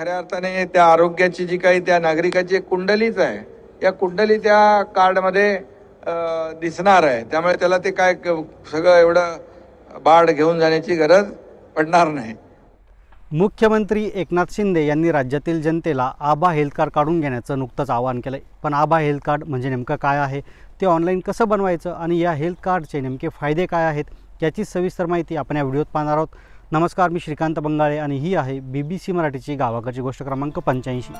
खऱ्या अर्थाने त्या आरोग्याची जी काही त्या नागरिकाची एक कुंडलीच आहे या कुंडली त्या कार्डमध्ये दिसणार आहे त्यामुळे त्याला ते काय सगळं एवढं बाड घेऊन जाण्याची गरज पडणार नाही मुख्यमंत्री एकनाथ शिंदे यांनी राज्यातील जनतेला आबा हेल्थ कार्ड काढून घेण्याचं नुकतंच आवाहन केलं पण आबा हेल्थ कार्ड म्हणजे नेमकं काय आहे ते ऑनलाईन कसं बनवायचं आणि या हेल्थ कार्डचे नेमके फायदे काय आहेत याची सविस्तर माहिती आपण या व्हिडिओत पाहणार आहोत नमस्कार मी श्रीकांत बंगाळे आणि ही आहे बी बी सी मराठीची गावाकडची गोष्ट क्रमांक पंच्याऐंशी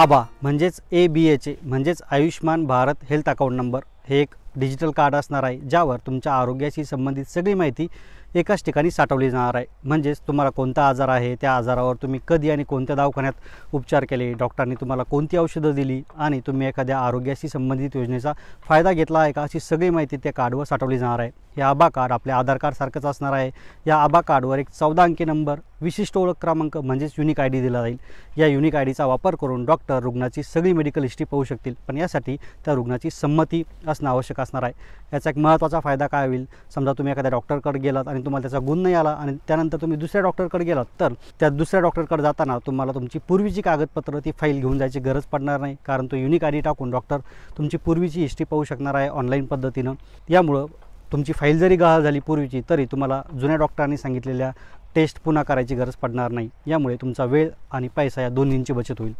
आबा म्हणजेच ए बी एचे म्हणजेच Ayushman Bharat health account number हे एक डिजिटल कार्ड असणार आहे ज्यावर तुमच्या आरोग्याशी संबंधित सगळी माहिती एकाच ठिकाणी साठवली जाणार आहे म्हणजेच तुम्हाला कोणता आजार आहे त्या आजारावर तुम्ही कधी आणि कोणत्या दवाखान्यात उपचार केले डॉक्टरांनी तुम्हाला कोणती औषधं दिली आणि तुम्ही एखाद्या आरोग्याशी संबंधित योजनेचा फायदा घेतला आहे का अशी सगळी माहिती त्या कार्डवर साठवली जाणार आहे हे आबा कार्ड आपल्या आधार कार्डसारखंच असणार आहे या आबा कार्डवर एक चौदा अंकी नंबर विशिष्ट ओळख क्रमांक म्हणजेच युनिक आय डी दिला जाईल या युनिक आय डीचा वापर करून डॉक्टर रुग्णाची सगळी मेडिकल हिस्ट्री पाहू शकतील पण यासाठी त्या रुग्णाची संमती असणं आवश्यक असणार आहे याचा एक महत्त्वाचा फायदा काय होईल समजा तुम्ही एखाद्या डॉक्टरकडे गेलात आणि आणि तुम्हाला त्याचा गुण नाही आला आणि त्यानंतर तुम्ही दुसऱ्या डॉक्टरकडे गेलात तर त्या दुसऱ्या डॉक्टरकडे जाताना तुम्हाला तुमची पूर्वीची कागदपत्र ती फाईल घेऊन जायची गरज पडणार नाही कारण तो युनिक आय टाकून डॉक्टर तुमची पूर्वीची हिस्ट्री पाहू शकणार आहे ऑनलाईन पद्धतीनं यामुळं तुमची फाईल जरी गहाळ झाली पूर्वीची तरी तुम्हाला जुन्या डॉक्टरांनी सांगितलेल्या टेस्ट पुन्हा करायची गरज पडणार नाही यामुळे तुमचा वेळ आणि पैसा या दोन्हींची बचत होईल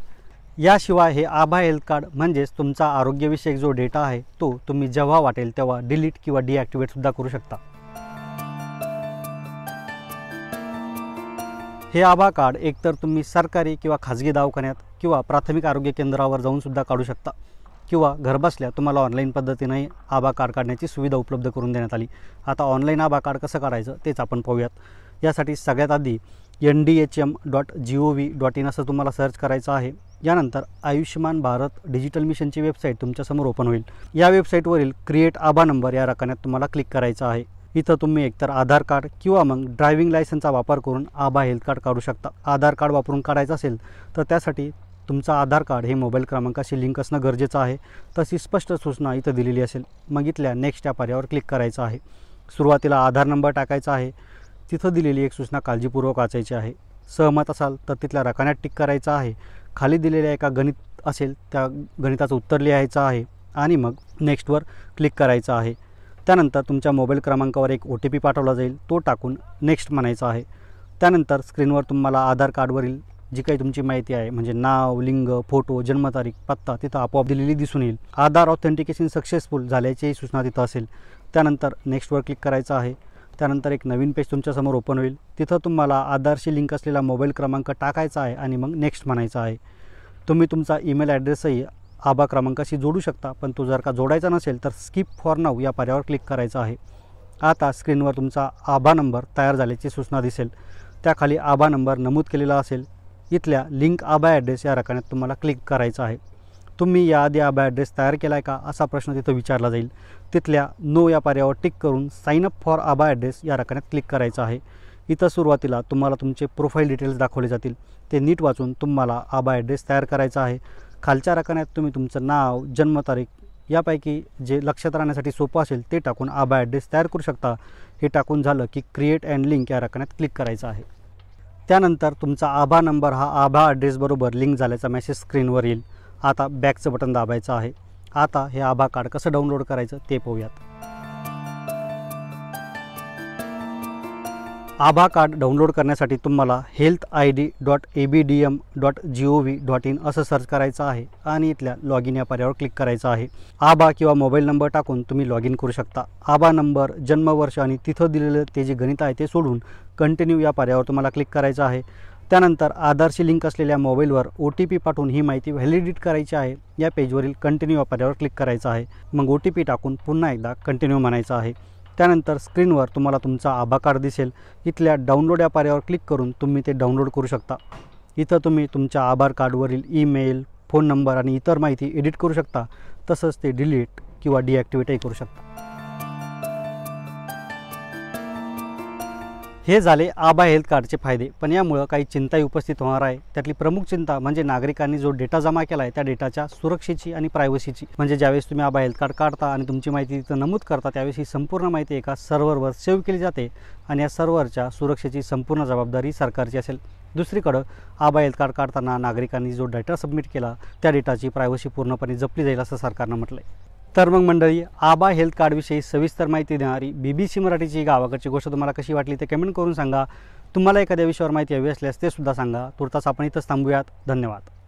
याशिवाय हे आभा हेल्थ कार्ड म्हणजेच तुमचा आरोग्यविषयक जो डेटा आहे तो तुम्ही जेव्हा वाटेल तेव्हा डिलीट किंवा डिॲक्टिवेटसुद्धा करू शकता हे आभा कार्ड एकतर तुम्ही सरकारी किंवा खाजगी दवाखान्यात किंवा प्राथमिक आरोग्य केंद्रावर जाऊनसुद्धा काढू शकता किंवा घरबसल्या तुम्हाला ऑनलाईन पद्धतीने आभा कार्ड काढण्याची सुविधा उपलब्ध करून देण्यात आली आता ऑनलाईन आभा कार्ड कसं काढायचं तेच आपण पाहूयात यासाठी सगळ्यात आधी N D H M dot G O V dot in असं तुम्हाला सर्च करायचं आहे यानंतर आयुष्यमान भारत डिजिटल मिशनची वेबसाईट तुमच्यासमोर ओपन होईल या वेबसाईटवरील क्रिएट आभा नंबर या रकान्यात तुम्हाला क्लिक करायचं आहे इथं तुम्ही एकतर आधार कार्ड किंवा मग ड्रायव्हिंग लायसनचा वापर करून आभा हेल्थ कार्ड काढू शकता आधार कार्ड वापरून काढायचं असेल तर त्यासाठी तुमचा आधार कार्ड हे मोबाईल क्रमांकाशी लिंक असणं गरजेचं आहे तशी स्पष्ट सूचना इथं दिलेली असेल मग इथल्या नेक्स्ट या पर्यावर क्लिक करायचं आहे सुरुवातीला आधार नंबर टाकायचा आहे तिथं दिलेली एक सूचना काळजीपूर्वक वाचायची आहे सहमत असाल तर तिथल्या रकान्यात टिक करायचं आहे खाली दिलेल्या एका गणित असेल त्या गणिताचं उत्तर लिहायचं आहे आणि मग नेक्स्टवर क्लिक करायचं आहे त्यानंतर तुमच्या मोबाईल क्रमांकावर एक ओ टी पी पाठवला जाईल तो टाकून नेक्स्ट म्हणायचा आहे त्यानंतर स्क्रीनवर तुम्हाला आधार कार्डवरील जी काही तुमची माहिती आहे म्हणजे नाव लिंग फोटो जन्मतारीख पत्ता तिथं आपोआप दिलेली दिसून येईल आधार ऑथेंटिकेशन सक्सेसफुल झाल्याचीही सूचना तिथं असेल त्यानंतर नेक्स्टवर क्लिक करायचं आहे त्यानंतर एक नवीन पेज तुमच्यासमोर ओपन होईल तिथं तुम्हाला आधारशी लिंक असलेला मोबाईल क्रमांक टाकायचा आहे आणि मग नेक्स्ट म्हणायचा आहे तुम्ही तुमचा ईमेल ॲड्रेसही आबा क्रमांकाशी जोडू शकता पण तो जर का जोडायचा नसेल तर स्किप फॉर नाव या पर्यायावर क्लिक करायचं आहे आता स्क्रीनवर तुमचा आभा नंबर तयार झाल्याची सूचना दिसेल त्याखाली आभा नंबर नमूद केलेला असेल इथल्या लिंक आबा ॲड्रेस या रकान्यात तुम्हाला क्लिक करायचं आहे तुम्ही याआधी आबा ॲड्रेस तयार केला आहे का असा प्रश्न तिथं विचारला जाईल तिथल्या नो या पर्यायावर टिक करून sign up for ABHA address या रकान्यात क्लिक करायचं आहे इथं सुरुवातीला तुम्हाला तुमचे प्रोफाईल डिटेल्स दाखवले जातील ते नीट वाचून तुम्हाला आबा ॲड्रेस तयार करायचा आहे खालच्या रकान्यात तुम्ही तुमचं नाव जन्मतारीख यापैकी जे लक्षात राहण्यासाठी सोपं असेल ते टाकून आभा ॲड्रेस तयार करू शकता हे टाकून झालं की क्रिएट अँड लिंक या रकान्यात क्लिक करायचं आहे त्यानंतर तुमचा आभा नंबर हा आभा ॲड्रेसबरोबर लिंक झाल्याचा मेसेज स्क्रीनवर येईल आता बॅकचं बटन दाबायचं आहे आता हे आभा कार्ड कसं डाउनलोड करायचं ते पाहूयात आभा कार्ड डाउनलोड करण्यासाठी तुम्हाला health I D dot A B D M dot G O V dot in असं सर्च करायचं आहे आणि इथल्या लॉग इन या पर्यायावर क्लिक करायचं आहे आभा किंवा मोबाईल नंबर टाकून तुम्ही लॉग इन करू शकता आभा नंबर जन्मवर्ष आणि तिथं दिलेलं ते जे गणित आहे ते सोडून कंटिन्यू या पर्यायावर तुम्हाला क्लिक करायचं आहे त्यानंतर आधारशी लिंक असलेल्या मोबाईलवर ओ टी पी पाठवून ही माहिती व्हॅलिडेट करायची आहे या पेजवरील कंटिन्यू या पर्यायावर क्लिक करायचं आहे मग ओ टी पी टाकून पुन्हा एकदा कंटिन्यू म्हणायचं आहे त्यानंतर स्क्रीनवर तुम्हाला तुमचा आभाकार दिसेल इथल्या डाउनलोड या पर्यायावर क्लिक करून तुम्ही ते डाउनलोड करू शकता इथं तुम्ही तुमच्या आभार कार्डवरील ईमेल फोन नंबर आणि इतर माहिती एडिट करू शकता तसंच ते डिलीट किंवा डिॲक्टिवेटही करू शकता हे झाले आबा हेल्थ कार्डचे फायदे पण यामुळं काही चिंताही उपस्थित होणार आहे त्यातली प्रमुख चिंता म्हणजे नागरिकांनी जो डेटा जमा केला आहे त्या डेटाच्या सुरक्षेची आणि प्रायव्हसीची म्हणजे ज्यावेळेस तुम्ही आबा हेल्थ कार्ड काढता आणि तुमची माहिती तिथं नमूद करता त्यावेळेस ही संपूर्ण माहिती एका सर्व्हरवर सेव्ह केली जाते आणि या सर्व्हरच्या सुरक्षेची संपूर्ण जबाबदारी सरकारची असेल दुसरीकडं आबा हेल्थ कार्ड काढताना नागरिकांनी जो डेटा सबमिट केला त्या डेटाची प्रायव्हसी पूर्णपणे जपली जाईल असं सरकारनं म्हटलं आहे तर मग मंडळी आबा हेल्थ कार्डविषयी सविस्तर माहिती देणारी बी बी सी मराठीची गावाकडची गोष्ट तुम्हाला कशी वाटली ते कमेंट करून सांगा तुम्हाला एखाद्या विषयावर माहिती हवी असल्यास ते सुद्धा सांगा तुर्तास आपण इथंच थांबूयात धन्यवाद